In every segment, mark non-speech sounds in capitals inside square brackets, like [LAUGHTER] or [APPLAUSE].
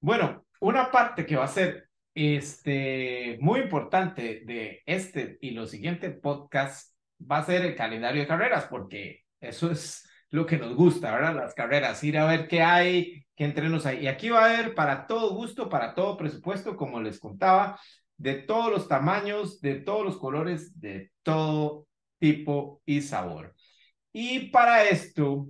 Bueno, una parte que va a ser este, muy importante de este y los siguientes podcasts va a ser el calendario de carreras, porque eso es lo que nos gusta, ¿verdad? Las carreras, ir a ver qué hay, qué entrenos hay. Y aquí va a haber para todo gusto, para todo presupuesto, como les contaba, de todos los tamaños, de todos los colores, de todo tipo y sabor. Y para esto,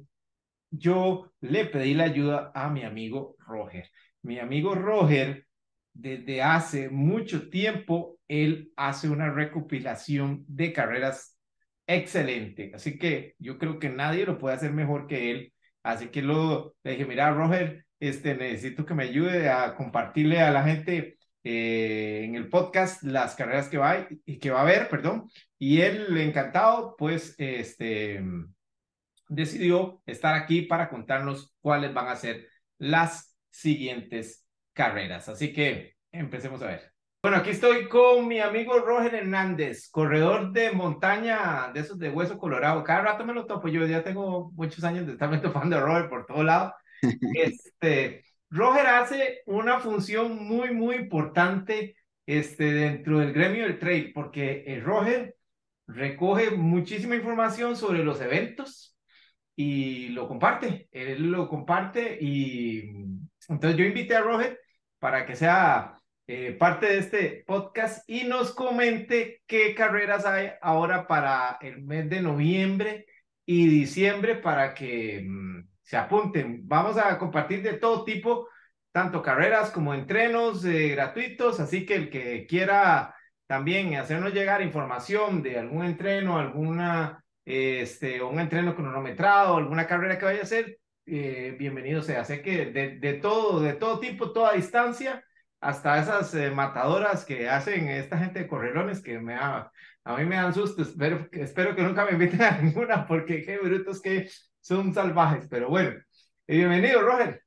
yo le pedí la ayuda a mi amigo Roger. Mi amigo Roger, desde hace mucho tiempo, él hace una recopilación de carreras excelente. Así que yo creo que nadie lo puede hacer mejor que él. Así que lo, le dije, mira, Roger, este, necesito que me ayude a compartirle a la gente eh, en el podcast las carreras que va, y que va a haber, perdón. Y él, encantado, pues, este, decidió estar aquí para contarnos cuáles van a ser las siguientes carreras. Así que empecemos a ver. Bueno, aquí estoy con mi amigo Roger Hernández, corredor de montaña de esos de hueso colorado. Cada rato me lo topo, yo ya tengo muchos años de estarme [LAUGHS] topando a Roger por todo lado. [LAUGHS] Este, Roger hace una función muy, muy importante este, dentro del gremio del trail, porque eh, Roger recoge muchísima información sobre los eventos y lo comparte. Él lo comparte y entonces yo invité a Roger para que sea eh, parte de este podcast y nos comente qué carreras hay ahora para el mes de noviembre y diciembre para que mm, se apunten. Vamos a compartir de todo tipo, tanto carreras como entrenos eh, gratuitos, así que el que quiera también hacernos llegar información de algún entreno, alguna este, un entreno cronometrado, alguna carrera que vaya a hacer, eh, bienvenido sea. Sé que de, todo, de todo tipo, toda distancia, hasta esas eh, matadoras que hacen esta gente de correrones que me a mí me dan susto, Espero, espero que nunca me inviten a [LAUGHS] ninguna porque qué brutos que son salvajes. Pero bueno, bienvenido, Roger.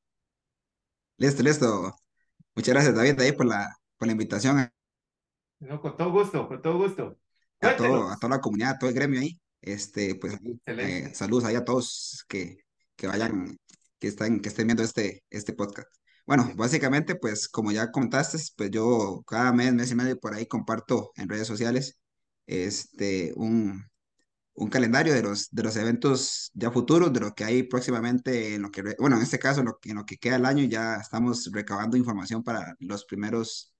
Listo, listo. Muchas gracias, David, ahí por la, por la invitación. No, con todo gusto, con todo gusto. A, todo, a toda la comunidad, a todo el gremio ahí. Este, pues, eh, saludos ahí a todos que, que vayan, que, que estén viendo este, este podcast. Bueno, básicamente, pues como ya contaste, pues yo cada mes, mes y medio por ahí comparto en redes sociales este, un, un calendario de los, de los eventos ya futuros, de lo que hay próximamente, en lo que, bueno, en este caso, en lo, que queda el año, ya estamos recabando información para los primeros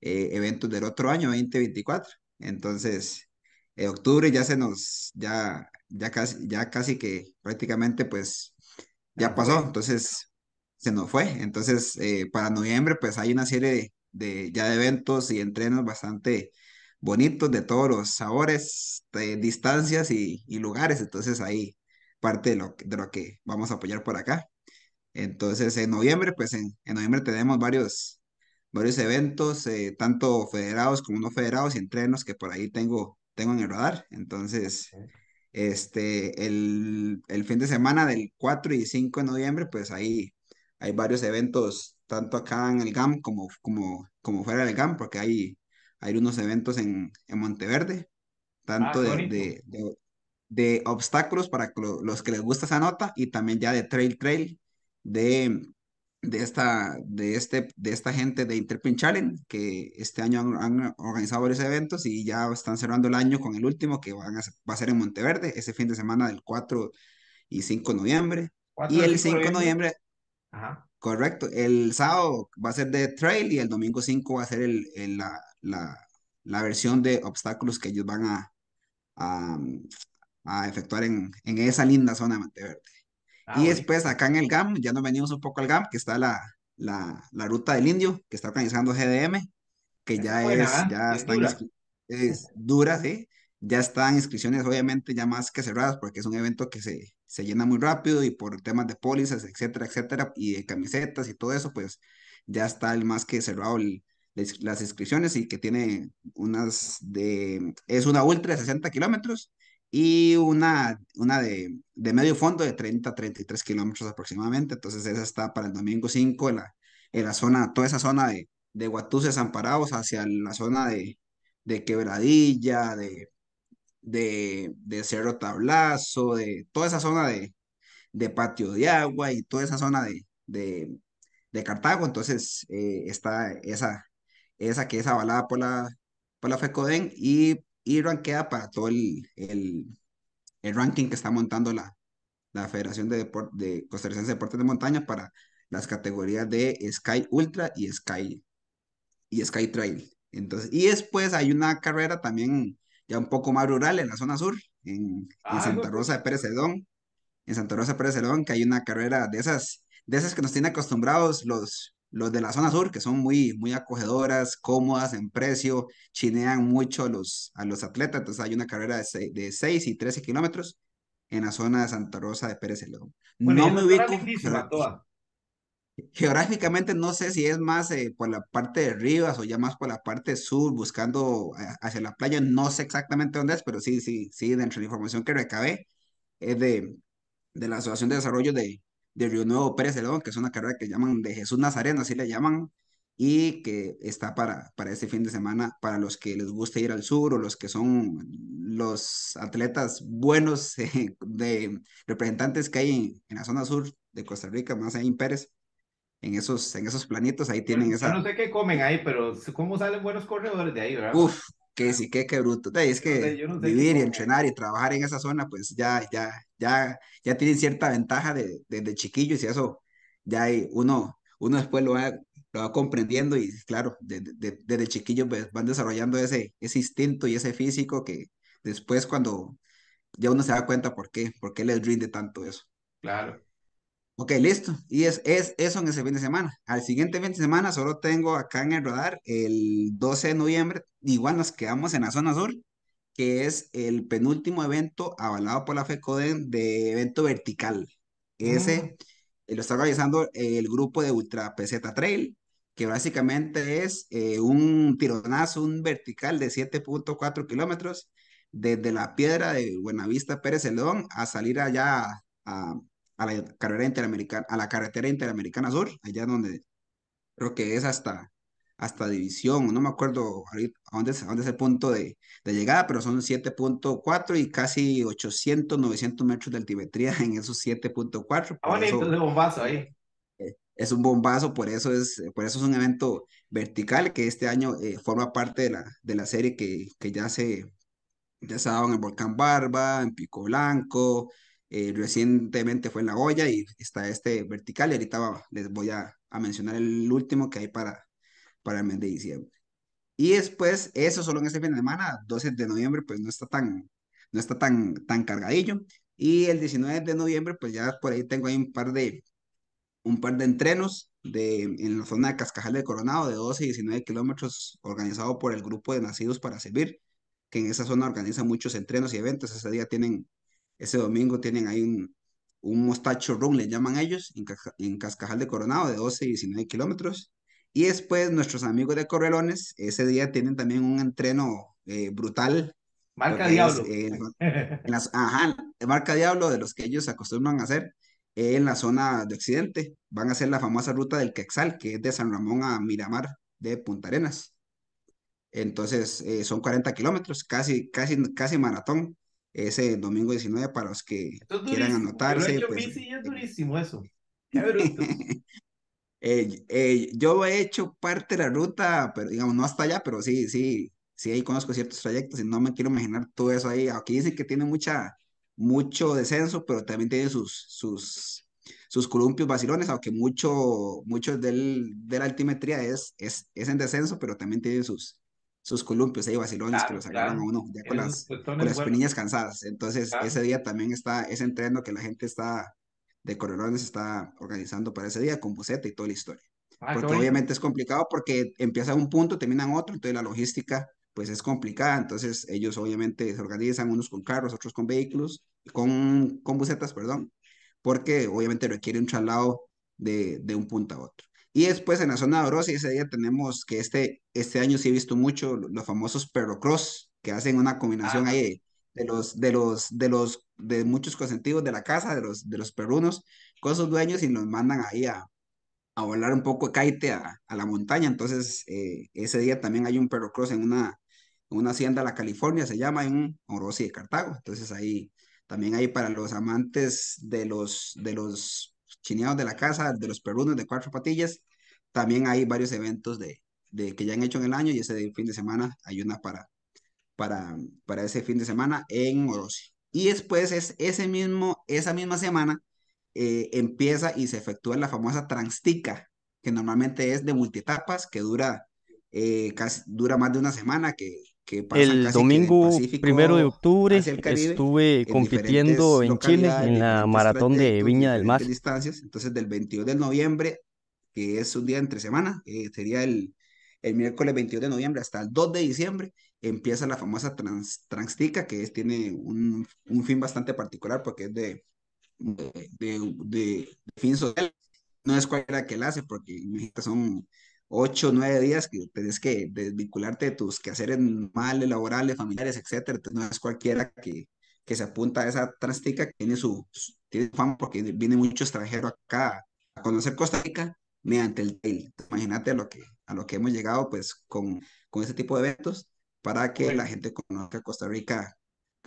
eh, eventos del otro año, 2024. Entonces, en eh, octubre ya se nos, ya ya casi, ya casi que prácticamente pues ya pasó, entonces se nos fue. Entonces, eh, para noviembre pues hay una serie de, ya de eventos y entrenos bastante bonitos de todos los sabores, de distancias y, lugares, entonces ahí parte de lo, que vamos a apoyar por acá. Entonces, en noviembre, pues en, noviembre tenemos varios, varios eventos, eh, tanto federados como no federados y entrenos que por ahí tengo, tengo en el radar. Entonces, este, el, fin de semana del 4 y 5 de noviembre, pues ahí hay varios eventos, tanto acá en el GAM como, como, como fuera del GAM, porque hay, hay unos eventos en, en Monteverde, ah, tanto de, de, de, obstáculos para los que les gusta esa nota y también ya de trail trail, de de esta, de este, de esta gente de Interpin Challenge, que este año han, organizado varios eventos y ya están cerrando el año con el último, que van a, va a ser en Monteverde, ese fin de semana del 4 y 5 de noviembre. Y el 5 de noviembre, correcto, el sábado va a ser de trail y el domingo 5 va a ser el, la, la, versión de obstáculos que ellos van a, a, efectuar en, en esa linda zona de Monteverde. Ah, y después acá en el GAM, ya nos venimos un poco al GAM, que está la, la, ruta del indio, que está organizando GDM, que ya es, ¿ah? ya dura. es dura, sí. Ya están inscripciones obviamente ya más que cerradas porque es un evento que se, se llena muy rápido y por temas de pólizas, etcétera, etcétera, y de camisetas y todo eso, pues ya está el más que cerrado las inscripciones y que tiene unas de, es una ultra de 60 kilómetros y una, una de, de medio fondo de 30 33 kilómetros aproximadamente. Entonces esa está para el domingo 5 en la, en la zona, toda esa zona de, de Guatuces, Amparados, hacia la zona de, de Quebradilla, de, de, Cerro Tablazo, de toda esa zona de, Patio de Agua y toda esa zona de, de, Cartago. Entonces eh, está esa, esa que es avalada por la, por la FECODEN y y rankea para todo el, ranking que está montando la, la Federación de, Deport de Costarricense de Deportes de Montaña para las categorías de Sky Ultra y Sky, y Sky Trail. Entonces, y después hay una carrera también ya un poco más rural en la zona sur, en, ah, Santa pues. Rosa de Pérez Edón, en Santa Rosa de Pérez que hay una carrera de esas, de esas que nos tienen acostumbrados los, los de la zona sur, que son muy, muy acogedoras, cómodas en precio, chinean mucho a los, a los atletas. Entonces hay una carrera de 6, y 13 kilómetros en la zona de Santa Rosa de Pérez León. no me ubico. Geográficamente no sé si es más eh, por la parte de Rivas o ya más por la parte sur, buscando eh, hacia la playa. No sé exactamente dónde es, pero sí, sí, sí, dentro de la información que recabé es de, de la Asociación de Desarrollo de, de Río Nuevo Pérez León, que es una carrera que llaman de Jesús Nazareno, así le llaman, y que está para, para este fin de semana, para los que les guste ir al sur o los que son los atletas buenos [LAUGHS] de representantes que hay en, la zona sur de Costa Rica, más ahí en Pérez, en esos, en esos planitos, ahí tienen esa... no sé qué comen ahí, pero ¿cómo salen buenos corredores de ahí, verdad? Uf, que sí, que qué bruto. es que vivir y entrenar y trabajar en esa zona, pues ya, ya, ya, ya tienen cierta ventaja desde de, chiquillos y eso ya hay, uno, uno después lo va, lo va comprendiendo y claro, desde de, chiquillos pues, van desarrollando ese, ese instinto y ese físico que después cuando ya uno se da cuenta por qué, por qué les rinde tanto eso. Claro. Ok, listo. Y es, es eso en ese fin de semana. Al siguiente fin de semana solo tengo acá en el radar el 12 de noviembre. Igual nos quedamos en la zona sur, que es el penúltimo evento avalado por la FECODEN de evento vertical. Ah. Ese eh, lo está organizando el grupo de Ultra PZ Trail, que básicamente es eh, un tironazo, un vertical de 7.4 kilómetros desde la piedra de Buenavista Pérez León a salir allá a, a la carretera interamericana, a la carretera interamericana sur, allá donde creo que es hasta, hasta división, no me acuerdo a dónde es, a dónde es el punto de, de llegada, pero son 7.4 y casi 800, 900 metros de altimetría en esos 7.4. Ah, es un bombazo ahí. Eh, es un bombazo, por eso es, por eso es un evento vertical que este año eh, forma parte de la, de la serie que, que ya se, ya se ha dado en el Volcán Barba, en Pico Blanco, eh, recientemente fue en La Goya y está este vertical y ahorita les voy a, mencionar el último que hay para, para el mes de diciembre. Y después, eso solo en este fin de semana, 12 de noviembre, pues no está tan, no está tan, tan cargadillo. Y el 19 de noviembre, pues ya por ahí tengo ahí un par de, un par de entrenos de, en la zona de Cascajal de Coronado, de 12 y 19 kilómetros, organizado por el grupo de Nacidos para Servir, que en esa zona organiza muchos entrenos y eventos. Ese día tienen ese domingo tienen ahí un, un mostacho run, le llaman ellos, en, Cascajal de Coronado, de 12 y 19 kilómetros. Y después nuestros amigos de Correlones, ese día tienen también un entreno eh, brutal. Marca Diablo. Eh, [LAUGHS] ajá, marca Diablo, de los que ellos acostumbran a hacer eh, en la zona de Occidente. Van a hacer la famosa ruta del Quexal, que es de San Ramón a Miramar de Punta Arenas. Entonces, son 40 kilómetros, casi, casi, casi maratón ese domingo 19 para los que quieran anotarse. Yo, pues, bici es durísimo eso. [LAUGHS] Eh, eh, yo he hecho parte de la ruta, pero digamos, no hasta allá, pero sí, sí, sí, ahí conozco ciertos trayectos y no me quiero imaginar todo eso ahí. Aquí dicen que tiene mucha, mucho descenso, pero también tiene sus, sus, sus columpios vacilones, aunque mucho, mucho del, de la altimetría es, es, es en descenso, pero también tiene sus, sus columpios ahí vacilones que los agarran a uno ya con las, con cansadas. Entonces, ese día también está ese entreno que la gente está de correones está organizando para ese día con buceta y toda la historia. Ah, porque obviamente es complicado porque empieza un punto, terminan otro, entonces la logística pues es complicada, entonces ellos obviamente se organizan unos con carros, otros con vehículos, con, con bucetas, perdón, porque obviamente requiere un traslado de, de un punto a otro. Y después en la zona de Orosi, ese día tenemos que este, este año sí he visto mucho los famosos perrocross, que hacen una combinación ah. ahí de, los, de los, de los, de muchos consentidos de la casa, de los, de los perrunos, con sus dueños y nos mandan ahí a, a volar un poco de a, la montaña. Entonces, eh, ese día también hay un perrocross en una, en una hacienda de la California, se llama, en Orosi de Cartago. Entonces ahí también hay para los amantes de los, de los chineados de la casa, de los perrunos de cuatro patillas, también hay varios eventos de, que ya han hecho en el año y ese fin de semana hay una para, para, para ese fin de semana en Orosi. Y después es ese mismo, esa misma semana eh, empieza y se efectúa la famosa Transtica, que normalmente es de multietapas, que dura, eh, dura más de una semana, que, pasa El casi domingo primero de octubre estuve compitiendo en Chile en la maratón de Viña del Mar. Distancias. Entonces, del 21 de noviembre que es un día entre semana, eh, sería el, el, miércoles 22 de noviembre hasta el 2 de diciembre, empieza la famosa Transtica, que tiene un, fin bastante particular porque es de, de, fin social. No es cualquiera que la hace porque son ocho, nueve días que tenés que desvincularte de tus quehaceres normales, laborales, familiares, etcétera. no es cualquiera que, que se apunta a esa transtica que tiene su, tiene fama porque viene mucho extranjero acá a conocer Costa Rica mediante el daily. Imagínate lo que, a lo que hemos llegado pues con, con este tipo de eventos para que la gente conozca Costa Rica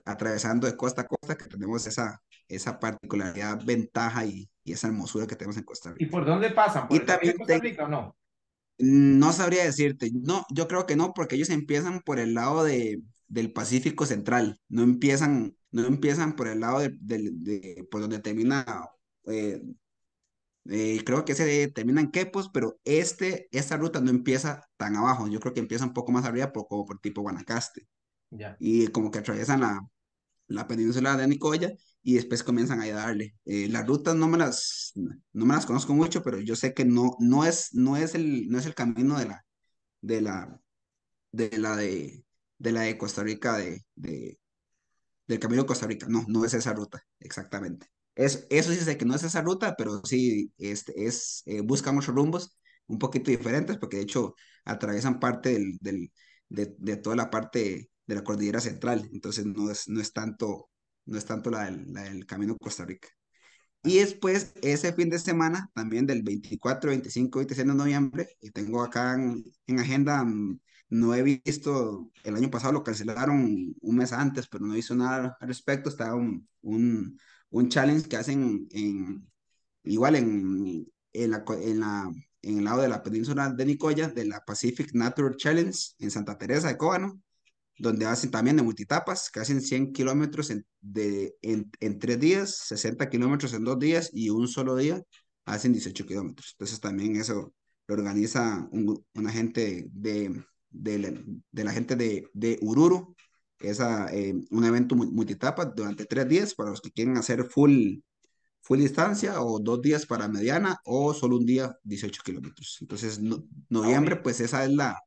atravesando de costa a costa, que tenemos esa, esa particularidad, ventaja y, y esa hermosura que tenemos en Costa Rica. ¿Y por dónde pasan? ¿Por y también Costa Rica o no? No sabría decirte, no, yo creo que no, porque ellos empiezan por el lado de, del Pacífico Central, no empiezan, no empiezan por el lado de, de por donde termina eh, eh, creo que se termina en Quepos, pero este, esta ruta no empieza tan abajo. Yo creo que empieza un poco más arriba, por, como por tipo Guanacaste. Y como que atraviesan la, península de Nicoya y después comienzan a ayudarle, eh, las rutas no me las, no me las conozco mucho, pero yo sé que no, no, es, no, es, el, no es el camino de la de la de la de, la Costa Rica de del camino de Costa Rica. No, no es esa ruta, exactamente. Es, eso sé que no es esa ruta, pero sí este, es, eh, buscamos rumbos un poquito diferentes, porque de hecho atraviesan parte del, del, de, toda la parte de la cordillera central, entonces no es, no es tanto, no es tanto la, camino Costa Rica. Y después, ese fin de semana, también del 24, 25, 26 de noviembre, tengo acá en, agenda, mm, no he visto, el año pasado lo cancelaron un mes antes, pero no hizo nada al respecto, estaba un un challenge que hacen en, igual en, la, en, el lado de la península de Nicoya, de la Pacific Natural Challenge en Santa Teresa de Cóbano, donde hacen también de multitapas, que hacen 100 kilómetros en, de, en, en tres días, 60 kilómetros en dos días y un solo día hacen 18 kilómetros. Entonces también eso lo organiza un, una gente de, de, la gente de, de Ururu, esa, ah, eh, un evento multitapa durante tres días para los que quieren hacer full, full distancia o dos días para mediana o solo un día 18 kilómetros. Entonces, noviembre, pues esa es la,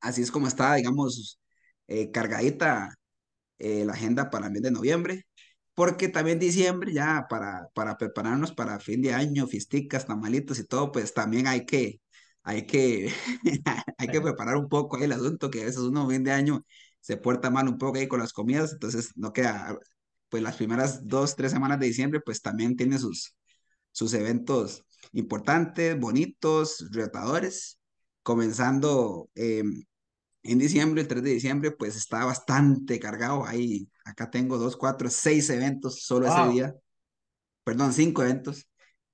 así es como está, digamos, eh, cargadita eh, la agenda para el mes de noviembre, porque también diciembre ya para, para prepararnos para fin de año, fisticas, tamalitos y todo, pues también hay que, hay que, [LAUGHS] hay que preparar un poco el asunto que a veces uno viene de año se porta mal un poco ahí con las comidas, entonces no queda, pues las primeras dos, tres semanas de diciembre, pues también tiene sus, sus eventos importantes, bonitos, retadores, comenzando eh, en diciembre, el 3 de diciembre, pues está bastante cargado ahí, acá tengo dos, cuatro, seis eventos solo ese día, perdón, cinco eventos,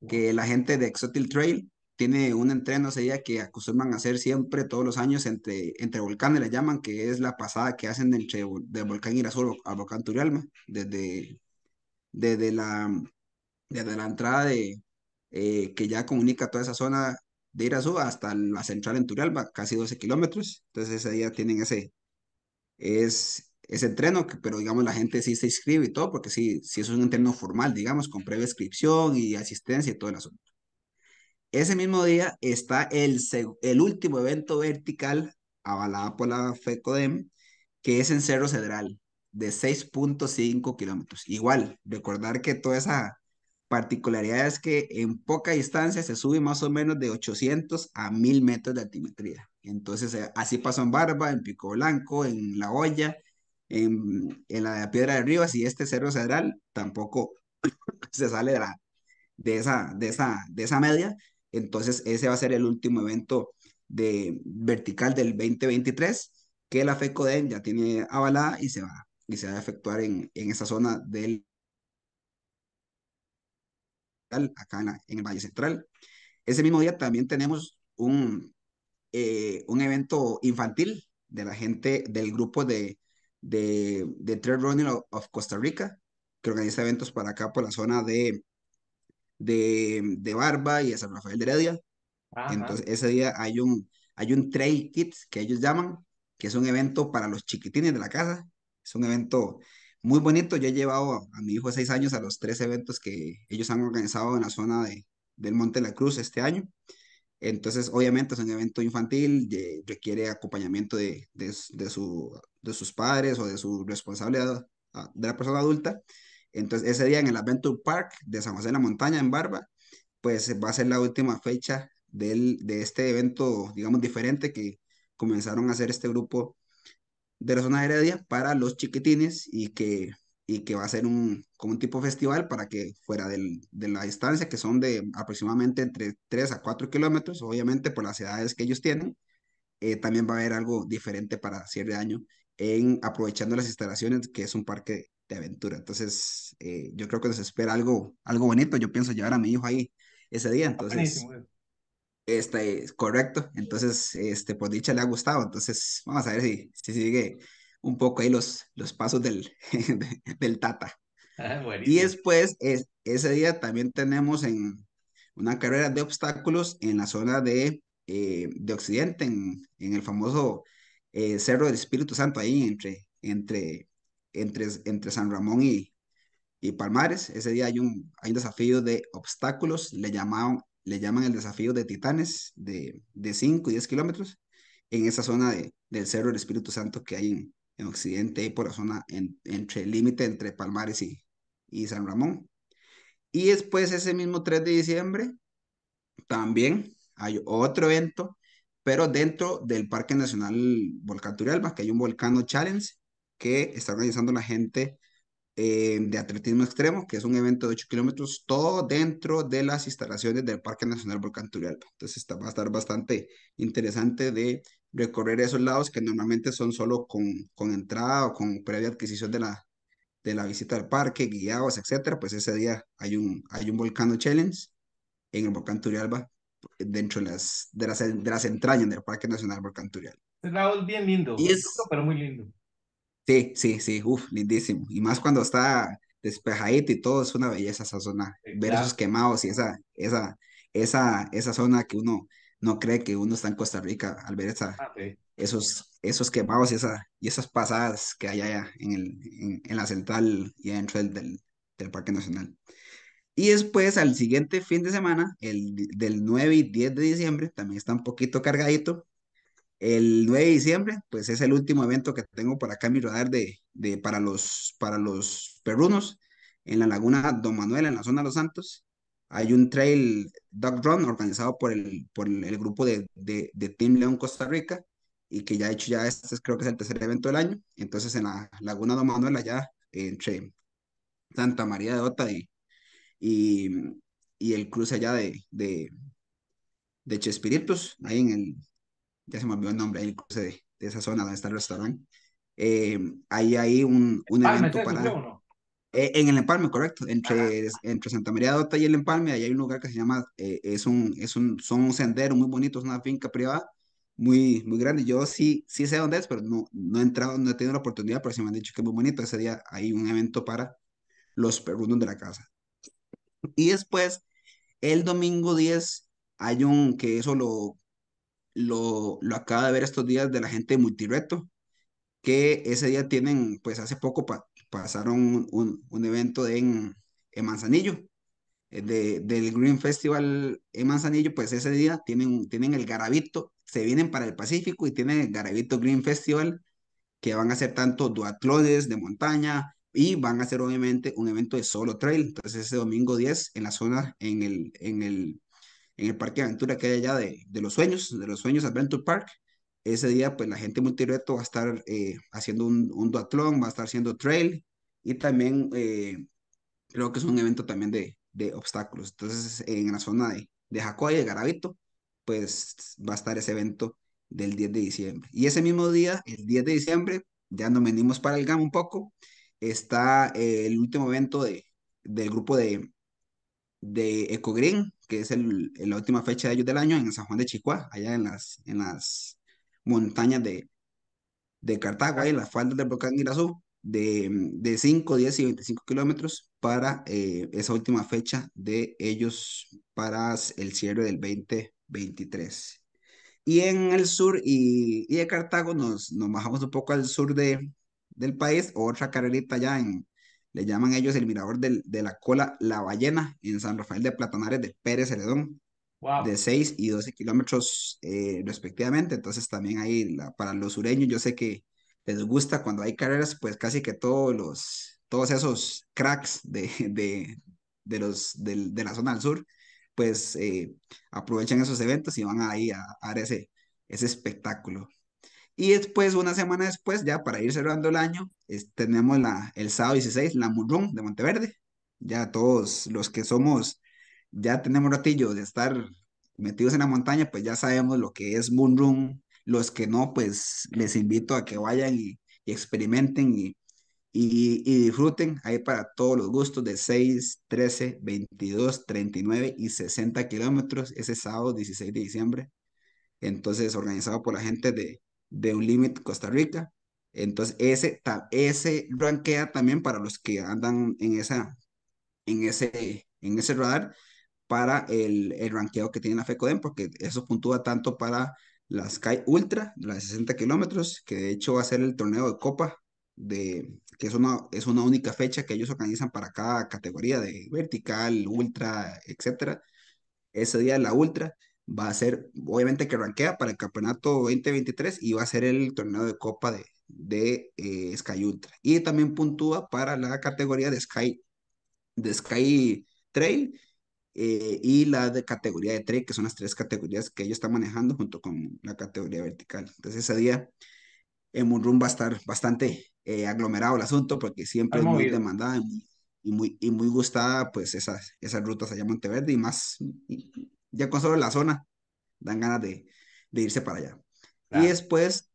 que la gente de Exotil Trail tiene un entreno día que acostumbran a hacer siempre todos los años entre, entre volcanes, le llaman, que es la pasada que hacen entre, del volcán Irazú a volcán Turialma, desde, desde, la, desde la entrada de, eh, que ya comunica toda esa zona de Irazú hasta la central en Turialma, casi 12 kilómetros. Entonces ahí ya tienen ese, es, ese entreno, pero digamos la gente sí se inscribe y todo, porque sí, sí es un entreno formal, digamos, con previa inscripción y asistencia y todo el asunto. Ese mismo día está el, el último evento vertical avalado por la FECODEM, que es en Cerro Cedral, de 6.5 kilómetros. Igual, recordar que toda esa particularidad es que en poca distancia se sube más o menos de 800 a 1000 metros de altimetría. Entonces, eh, así pasó en Barba, en Pico Blanco, en La Hoya, en, la Piedra de Rivas y este Cerro Cedral tampoco [COUGHS] se sale de, esa, de, esa, de esa media, entonces, ese va a ser el último evento de vertical del 2023 que la FECODEN ya tiene avalada y se va, y se va a efectuar en, en esa zona del acá el Valle Central. Ese mismo día también tenemos un, eh, un evento infantil de la gente del grupo de, de, de Trail Running of Costa Rica, que organiza eventos para acá por la zona de de, Barba y de San Rafael de Heredia. Entonces, ese día hay un, hay un Trail kit que ellos llaman, que es un evento para los chiquitines de la casa. Es un evento muy bonito. Yo he llevado a, mi hijo de seis años a los tres eventos que ellos han organizado en la zona de, del Monte de la Cruz este año. Entonces, obviamente es un evento infantil, requiere acompañamiento de, de, de, su, de sus padres o de su responsable de la persona adulta. Entonces, ese día en el Adventure Park de San José de la Montaña, en Barba, pues va a ser la última fecha del, de este evento, digamos, diferente que comenzaron a hacer este grupo de la zona Heredia para los chiquitines y que, y que va a ser un, como un tipo festival para que fuera de la distancia, que son de aproximadamente entre 3 a 4 kilómetros, obviamente por las edades que ellos tienen, eh, también va a haber algo diferente para cierre de año en aprovechando las instalaciones, que es un parque de aventura. Entonces, eh, yo creo que nos espera algo, algo bonito. Yo pienso llevar a mi hijo ahí ese día. Entonces, está este, correcto. Entonces, este, por dicha le ha gustado. Entonces, vamos a ver si, si sigue un poco ahí los, los pasos del, [LAUGHS] del Tata. Ah, y después, ese día también tenemos en una carrera de obstáculos en la zona de, eh, de Occidente, en, en, el famoso eh, Cerro del Espíritu Santo, ahí entre, entre entre, San Ramón y, y Palmares. Ese día hay un, hay desafío de obstáculos, le, le llaman el desafío de titanes de, de 5 y 10 kilómetros en esa zona del Cerro del Espíritu Santo que hay en, Occidente, y por la zona entre el límite entre Palmares y, y San Ramón. Y después ese mismo 3 de diciembre también hay otro evento, pero dentro del Parque Nacional Volcán Turrialba, que hay un Volcano Challenge que está organizando la gente eh, de atletismo extremo, que es un evento de 8 kilómetros, todo dentro de las instalaciones del Parque Nacional Volcán Turialba. Entonces va a estar bastante interesante de recorrer esos lados que normalmente son solo con, con entrada o con previa adquisición de la, de la visita al parque, guiados, etcétera, pues ese día hay un, hay un Volcano Challenge en el Volcán Turialba dentro de las, de las, de las entrañas del Parque Nacional Volcán Turialba. Es bien lindo, pero muy lindo. Sí, sí, sí, uff, lindísimo. Y más cuando está despejadito y todo, es una belleza esa zona. Ver esos quemados y esa, esa, esa, esa zona que uno no cree que uno está en Costa Rica al ver esa, ah, esos, esos quemados y, esa, y esas pasadas que hay allá en, el, en, la central y dentro del, del, Parque Nacional. Y después, al siguiente fin de semana, el del 9 y 10 de diciembre, también está un poquito cargadito, el 9 de diciembre, pues es el último evento que tengo para acá en mi radar de, de, para, los, para los perrunos en la laguna Don Manuel, en la zona de Los Santos. Hay un trail dog run organizado por el, por el grupo de, de, Team León Costa Rica y que ya he hecho ya este creo que es el tercer evento del año. Entonces en la laguna Don Manuel allá entre Santa María de Ota y, el cruce allá de, de, de Chespiritos, ahí en el, ya se me olvidó el nombre, ahí cruce de, de, esa zona donde está el restaurante. Eh, ahí hay un, un evento para... Eh, en el Empalme, correcto, entre, entre Santa María Dota y el Empalme, ahí hay un lugar que se llama, eh, es un, es un, son un sendero muy bonito, es una finca privada muy, muy grande. Yo sí, sí sé dónde es, pero no, no he entrado, no he tenido la oportunidad, pero sí me han dicho que es muy bonito. Ese día hay un evento para los perrunos de la casa. Y después, el domingo 10, hay un, que eso lo, lo, acaba de ver estos días de la gente de Multireto, que ese día tienen, pues hace poco pasaron un, evento en, Manzanillo, eh, del Green Festival en Manzanillo, pues ese día tienen, tienen el Garabito, se vienen para el Pacífico y tienen el Garabito Green Festival, que van a hacer tanto duatlones de montaña y van a hacer obviamente un evento de solo trail. Entonces ese domingo 10 en la zona, en el, en el en el Parque de Aventura que hay allá de, de, los sueños, de los sueños Adventure Park. Ese día, pues la gente multirreto va a estar eh, haciendo un, un duatlón, va a estar haciendo trail y también eh, creo que es un evento también de, de obstáculos. Entonces, en la zona de, de Jacoy, de Garabito pues va a estar ese evento del 10 de diciembre. Y ese mismo día, el 10 de diciembre, ya nos venimos para el GAM un poco, está eh, el último evento de, del grupo de, de EcoGreen, que es el, la última fecha de ellos del año, en San Juan de Chicuá, allá en las, en las montañas de, de Cartago, ahí en las faldas del volcán Irazú, de, de 5, 10 y 25 kilómetros para eh, esa última fecha de ellos para el cierre del 2023. Y en el sur y, y de Cartago nos, nos bajamos un poco al sur de, del país, otra carrerita allá en, le llaman ellos el mirador de la cola La Ballena en San Rafael de Platanares de Pérez Heredón, de 6 y 12 kilómetros eh, respectivamente. Entonces también ahí para los sureños yo sé que les gusta cuando hay carreras, pues casi que todos los, todos esos cracks de, de, los, la zona del sur, pues eh, aprovechan esos eventos y van ahí a, a dar ese, ese espectáculo. Y después, una semana después, ya para ir cerrando el año, tenemos la, el sábado 16, la Room de Monteverde. Ya todos los que somos, ya tenemos ratillo de estar metidos en la montaña, pues ya sabemos lo que es Room. Los que no, pues les invito a que vayan y, experimenten y, y, disfruten. ahí para todos los gustos de 6, 13, 22, 39 y 60 kilómetros ese sábado 16 de diciembre. Entonces, organizado por la gente de, de un límite Costa Rica. Entonces, ese, ese ranquea también para los que andan en, esa, en, ese, en ese radar para el, el ranqueo que tiene la FECODEM, porque eso puntúa tanto para la Sky Ultra, las 60 kilómetros, que de hecho va a ser el torneo de Copa, de, que es una, es una única fecha que ellos organizan para cada categoría de vertical, ultra, etcétera. Ese día es la ultra, va a ser, obviamente que ranquea para el campeonato 2023 y va a ser el torneo de copa de, de eh, Sky Ultra. Y también puntúa para la categoría de Sky, de Sky Trail eh, y la de categoría de Trail, que son las tres categorías que ellos están manejando junto con la categoría vertical. Entonces ese día en Moonroom va a estar bastante eh, aglomerado el asunto porque siempre es muy demandada y muy, y muy, gustada pues esas, esas rutas allá Monteverde y más, ya con solo la zona, dan ganas de, irse para allá. Y después,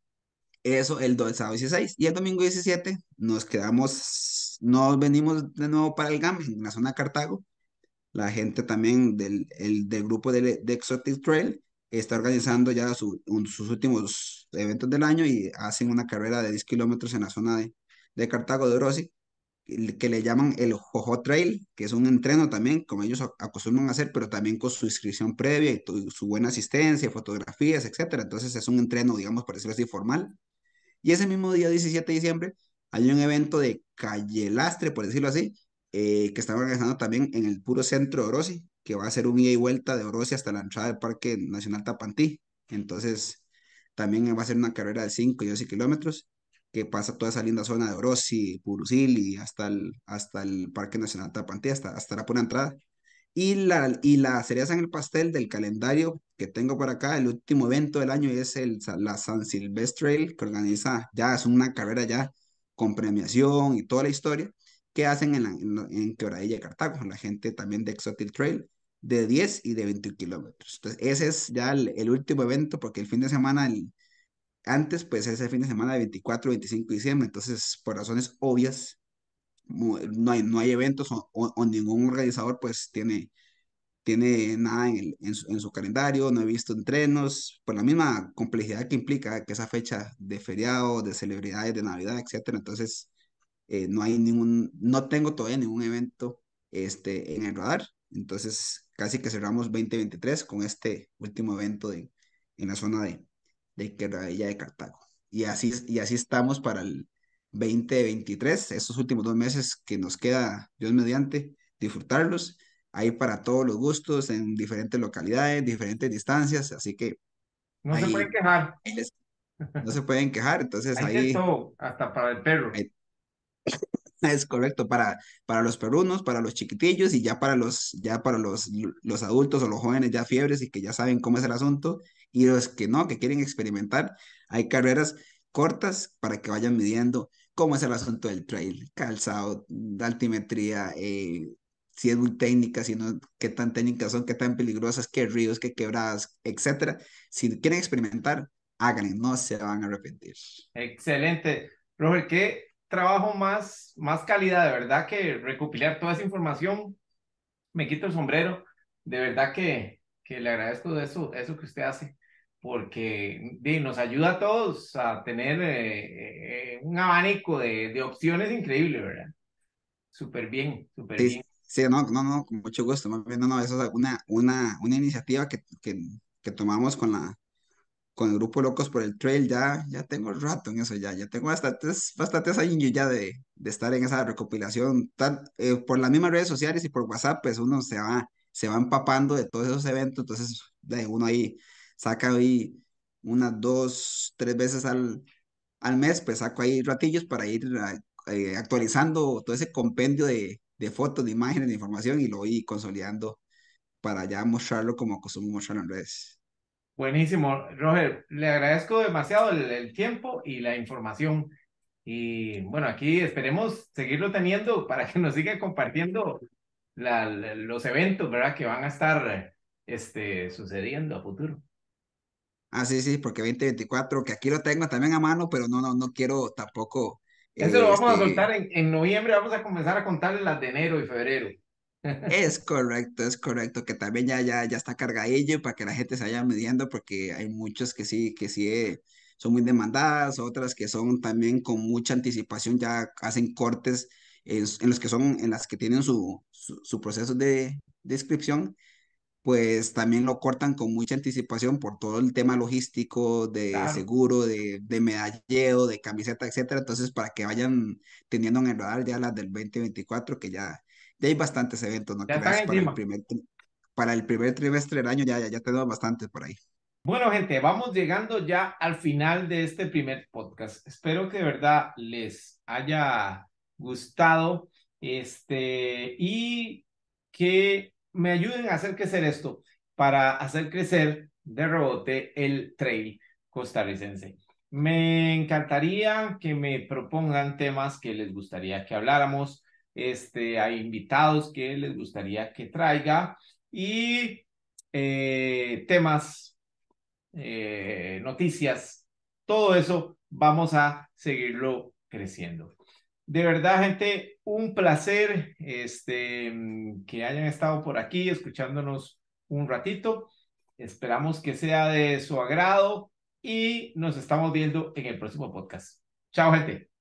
eso el, sábado 16. Y el domingo 17 nos quedamos, nos venimos de nuevo para el GAM, en la zona de Cartago. La gente también del, el, del grupo de, Exotic Trail está organizando ya sus últimos eventos del año y hacen una carrera de 10 kilómetros en la zona de, Cartago de rossi que le llaman el Jojo Trail, que es un entreno también, como ellos acostumbran a hacer, pero también con su inscripción previa y su buena asistencia, fotografías, etcétera. Entonces es un entreno, digamos, por decirlo así, formal. Y ese mismo día, 17 de diciembre, hay un evento de calle lastre, por decirlo así, eh, que está organizando también en el puro centro de Orosi, que va a ser un ida y vuelta de Orosi hasta la entrada del Parque Nacional Tapantí. Entonces, también va a ser una carrera de 5 y 12 kilómetros que pasa toda esa linda zona de Orosi, y hasta el, hasta el Parque Nacional Tapantí, hasta, hasta la pura entrada. Y la, y la cereza en el pastel del calendario que tengo por acá, el último evento del año es el, la San Silvestre Trail, que organiza, ya es una carrera ya con premiación y toda la historia, que hacen en, en, en Quebradilla de Cartago, la gente también de Exotil Trail, de 10 y de 21 kilómetros. Entonces, ese es ya el, el último evento, porque el fin de semana, el, antes, pues ese fin de semana de 24, 25 de diciembre, entonces por razones obvias, no hay, no hay eventos o, ningún organizador pues tiene, tiene nada en, su, calendario, no he visto entrenos, por la misma complejidad que implica que esa fecha de feriado, de celebridades, de Navidad, etcétera, entonces eh, no hay ningún, no tengo todavía ningún evento este, en el radar, entonces casi que cerramos 2023 con este último evento de, en la zona de, de Quebradilla de Cartago. Y así, y así estamos para el 2023, esos últimos dos meses que nos queda, Dios mediante, disfrutarlos. ahí para todos los gustos, en diferentes localidades, diferentes distancias, así que... No se pueden quejar. no se pueden quejar, entonces [LAUGHS] ahí... hasta para el perro. [LAUGHS] es correcto, para, para los perunos, para los chiquitillos y ya para los, ya para los, los adultos o los jóvenes ya fiebres y que ya saben cómo es el asunto y los que no, que quieren experimentar, hay carreras cortas para que vayan midiendo cómo es el asunto del trail, calzado, altimetría, eh, si es muy técnica, si no, qué tan técnicas son, qué tan peligrosas, qué ríos, qué quebradas, etcétera. Si quieren experimentar, háganlo, no se van a arrepentir. Excelente. Roger, qué trabajo más, más calidad, de verdad que recopilar toda esa información, me quito el sombrero, de verdad que, que le agradezco eso, eso que usted hace porque nos ayuda a todos a tener eh, eh, un abanico de, de, opciones increíble, ¿verdad? Súper bien, súper bien. Sí, no, no, no, con mucho gusto. no, no, eso es una, una, una iniciativa que, que, que, tomamos con la con el grupo Locos por el Trail, ya, ya tengo rato en eso, ya, ya tengo bastantes, bastantes años ya de, de estar en esa recopilación, eh, por las mismas redes sociales y por WhatsApp, pues uno se va, se va empapando de todos esos eventos, entonces de uno ahí saca ahí unas dos, tres veces al, al mes, pues saco ahí ratillos para ir eh, eh, actualizando todo ese compendio de, de, fotos, de imágenes, de información y lo voy consolidando para ya mostrarlo como acostumbro mostrarlo en redes. Buenísimo, Roger. Le agradezco demasiado el, tiempo y la información. Y bueno, aquí esperemos seguirlo teniendo para que nos siga compartiendo la, los eventos, ¿verdad? Que van a estar este, sucediendo a futuro. Ah, sí, sí, porque 2024, que aquí lo tengo también a mano, pero no, no, no quiero tampoco. Eso lo eh, vamos a este soltar en, en, noviembre, vamos a comenzar a contarle las de enero y febrero. [LAUGHS] Es correcto, es correcto, que también ya, ya, ya está cargadillo para que la gente se vaya midiendo, porque hay muchos que sí, que sí eh, son muy demandadas, otras que son también con mucha anticipación, ya hacen cortes en, los que son, en las que tienen su, su, proceso de, de inscripción pues también lo cortan con mucha anticipación por todo el tema logístico, de seguro, de, de, medalleo, de camiseta, etcétera. Entonces, para que vayan teniendo en el radar ya las del 2024, que ya, hay bastantes eventos, ¿no? para, el primer, trimestre del año ya, ya, tenemos bastantes por ahí. Bueno, gente, vamos llegando ya al final de este primer podcast. Espero que de verdad les haya gustado este y que me ayuden a hacer crecer esto para hacer crecer de rebote el trade costarricense. Me encantaría que me propongan temas que les gustaría que habláramos. Este, hay invitados que les gustaría que traiga y eh, temas, eh, noticias, todo eso vamos a seguirlo creciendo. De verdad, gente, un placer este, mm, que hayan estado por aquí escuchándonos un ratito. Esperamos que sea de su agrado y nos estamos viendo en el próximo podcast. Chao, gente.